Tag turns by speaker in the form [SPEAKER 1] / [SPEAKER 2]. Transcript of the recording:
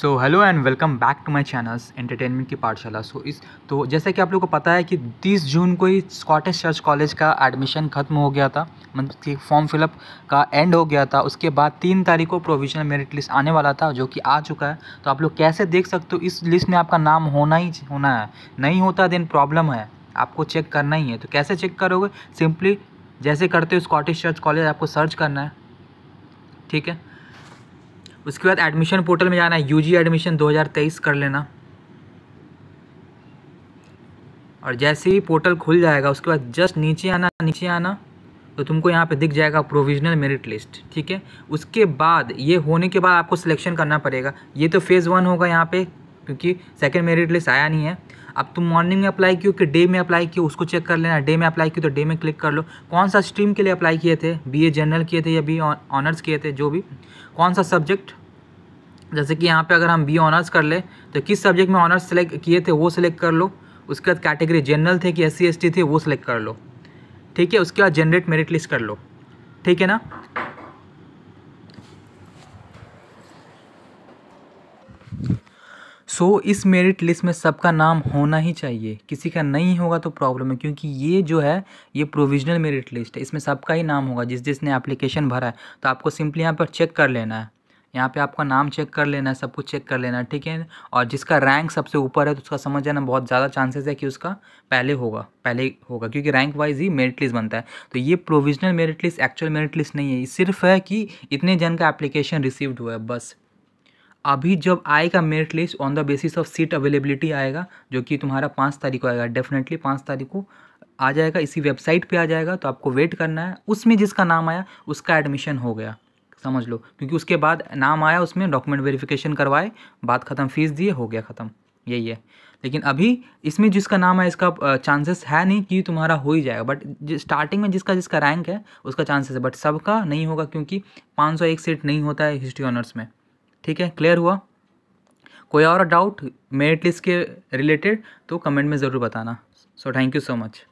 [SPEAKER 1] so hello and welcome back to my channels entertainment की पाठशाला सो so, इस तो जैसे कि आप लोगों को पता है कि 30 जून को ही स्कॉटिश चर्च कॉलेज का एडमिशन खत्म हो गया था मतलब कि फॉर्म फिलअप का एंड हो गया था उसके बाद तीन तारीख को प्रोविजनल मेरिट लिस्ट आने वाला था जो कि आ चुका है तो आप लोग कैसे देख सकते हो इस लिस्ट में आपका नाम होना ही होना है नहीं होता देन प्रॉब्लम है आपको चेक करना ही है तो कैसे चेक करोगे सिंपली जैसे करते हो स्कॉटिश चर्च कॉलेज आपको सर्च करना है ठीक है उसके बाद एडमिशन पोर्टल में जाना है यूजी एडमिशन 2023 कर लेना और जैसे ही पोर्टल खुल जाएगा उसके बाद जस्ट नीचे आना नीचे आना तो तुमको यहाँ पे दिख जाएगा प्रोविजनल मेरिट लिस्ट ठीक है उसके बाद ये होने के बाद आपको सिलेक्शन करना पड़ेगा ये तो फेज़ वन होगा यहाँ पे क्योंकि सेकेंड मेरिट लिस्ट आया नहीं है अब तुम मॉर्निंग में अप्लाई किया कि डे में अप्लाई किया उसको चेक कर लेना डे में अप्लाई किया तो डे में क्लिक कर लो कौन सा स्ट्रीम के लिए अप्लाई किए थे बी जनरल किए थे या बी ऑनर्स किए थे जो भी कौन सा सब्जेक्ट जैसे कि यहाँ पे अगर हम बी ऑनर्स कर ले तो किस सब्जेक्ट में ऑनर्स सेलेक्ट किए थे वो सिलेक्ट कर लो उसके बाद कैटेगरी जनरल थे कि एस सी थे वो सिलेक्ट कर लो ठीक है उसके बाद जनरेट मेरिट लिस्ट कर लो ठीक है ना सो so, इस मेरिट लिस्ट में सबका नाम होना ही चाहिए किसी का नहीं होगा तो प्रॉब्लम है क्योंकि ये जो है ये प्रोविजनल मेरिट लिस्ट है इसमें सबका ही नाम होगा जिस जिसने एप्लीकेशन भरा है तो आपको सिंपली यहाँ पर चेक कर लेना है यहाँ पे आपका नाम चेक कर लेना है सब कुछ चेक कर लेना है ठीक है और जिसका रैंक सबसे ऊपर है तो उसका समझ जाना बहुत ज़्यादा चांसेस है कि उसका पहले होगा पहले होगा क्योंकि रैंक वाइज ही मेरिट लिस्ट बनता है तो ये provisional merit list actual merit list नहीं है सिर्फ है कि इतने जन का एप्लीकेशन रिसीव्ड हुआ है बस अभी जब आएगा merit list on the basis of seat availability आएगा जो कि तुम्हारा पाँच तारीख को आएगा डेफिनेटली पाँच तारीख को आ जाएगा इसी वेबसाइट पे आ जाएगा तो आपको वेट करना है उसमें जिसका नाम आया उसका एडमिशन हो गया समझ लो क्योंकि उसके बाद नाम आया उसमें डॉक्यूमेंट वेरिफिकेशन करवाए बात ख़त्म फीस दिए हो गया ख़त्म यही है लेकिन अभी इसमें जिसका नाम है इसका चांसेस है नहीं कि तुम्हारा हो ही जाएगा बट स्टार्टिंग में जिसका जिसका रैंक है उसका चांसेस है बट सबका नहीं होगा क्योंकि 501 सीट नहीं होता है हिस्ट्री ऑनर्स में ठीक है क्लियर हुआ कोई और डाउट मेरिट लिस्ट के रिलेटेड तो कमेंट में ज़रूर बताना so thank you so much